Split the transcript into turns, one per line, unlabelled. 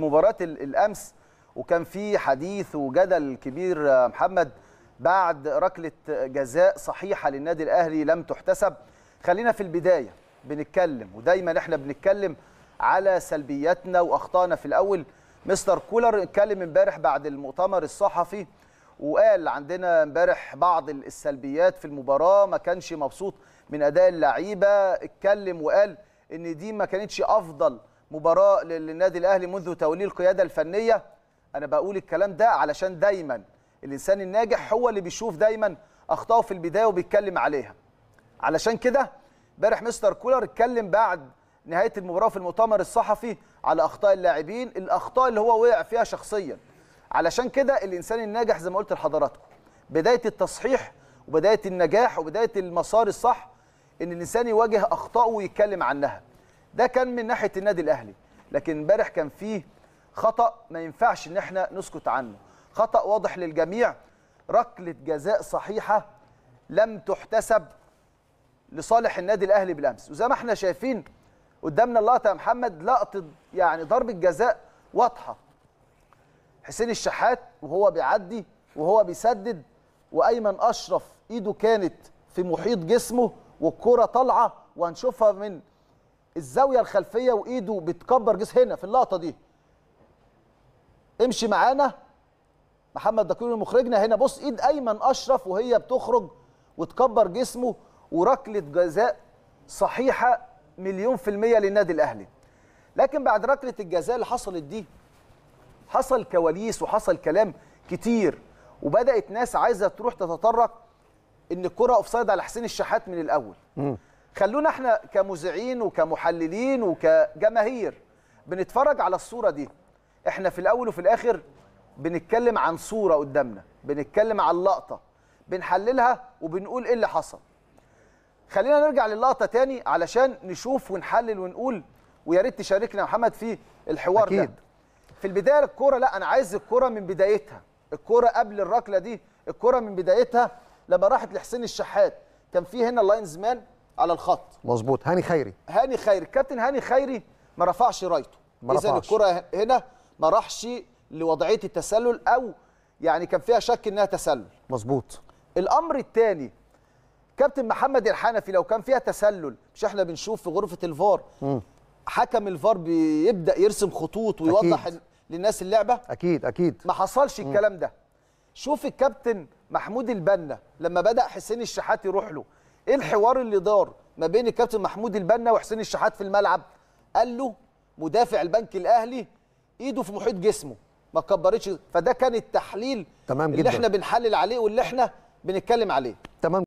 مباراة الأمس وكان في حديث وجدل كبير آه، محمد بعد ركلة جزاء صحيحة للنادي الأهلي لم تحتسب خلينا في البداية بنتكلم ودايما احنا بنتكلم على سلبياتنا وأخطائنا في الأول مستر كولر اتكلم امبارح بعد المؤتمر الصحفي وقال عندنا امبارح بعض السلبيات في المباراة ما كانش مبسوط من أداء اللعيبة اتكلم وقال إن دي ما كانتش أفضل مباراه للنادي الاهلي منذ توليه القياده الفنيه انا بقول الكلام ده علشان دايما الانسان الناجح هو اللي بيشوف دايما اخطائه في البدايه وبيتكلم عليها علشان كده امبارح مستر كولر اتكلم بعد نهايه المباراه في المؤتمر الصحفي على اخطاء اللاعبين الاخطاء اللي هو وقع فيها شخصيا علشان كده الانسان الناجح زي ما قلت لحضراتكم بدايه التصحيح وبدايه النجاح وبدايه المسار الصح ان الانسان يواجه اخطائه ويتكلم عنها ده كان من ناحيه النادي الاهلي لكن امبارح كان فيه خطا ما ينفعش ان احنا نسكت عنه خطا واضح للجميع ركله جزاء صحيحه لم تحتسب لصالح النادي الاهلي بالامس وزي ما احنا شايفين قدامنا اللقطه يا محمد لقطه يعني ضربه جزاء واضحه حسين الشحات وهو بيعدي وهو بيسدد وايمن اشرف ايده كانت في محيط جسمه والكره طالعه وهنشوفها من الزاويه الخلفيه وايده بتكبر جسم هنا في اللقطه دي امشي معانا محمد دكتور مخرجنا هنا بص ايد ايمن اشرف وهي بتخرج وتكبر جسمه وركله جزاء صحيحه مليون في الميه للنادي الاهلي لكن بعد ركله الجزاء اللي حصلت دي حصل كواليس وحصل كلام كتير وبدات ناس عايزه تروح تتطرق ان الكره اوفسايد على حسين الشحات من الاول خلونا احنا كمذيعين وكمحللين وكجماهير بنتفرج على الصوره دي احنا في الاول وفي الاخر بنتكلم عن صوره قدامنا بنتكلم عن لقطه بنحللها وبنقول ايه اللي حصل خلينا نرجع للقطه تاني علشان نشوف ونحلل ونقول ويا ريت تشاركنا يا محمد في الحوار أكيد. ده في البدايه الكوره لا انا عايز الكوره من بدايتها الكوره قبل الركله دي الكوره من بدايتها لما راحت لحسين الشحات كان في هنا لاينز مان على الخط مظبوط هاني خيري هاني خيري الكابتن هاني خيري ما رفعش رايته اذا الكره هنا ما راحش لوضعيه التسلل او يعني كان فيها شك انها تسلل مظبوط الامر الثاني كابتن محمد الحنفي لو كان فيها تسلل مش احنا بنشوف في غرفه الفار م. حكم الفار بيبدا يرسم خطوط ويوضح أكيد. للناس اللعبه اكيد اكيد ما حصلش الكلام ده شوف الكابتن محمود البنا لما بدا حسين الشحات يروح له ايه الحوار اللي دار ما بين الكابتن محمود البنا وحسين الشحات في الملعب قال له مدافع البنك الاهلي ايده في محيط جسمه ما كبرتش فده كان التحليل تمام اللي جدا. احنا بنحلل عليه واللي احنا بنتكلم عليه تمام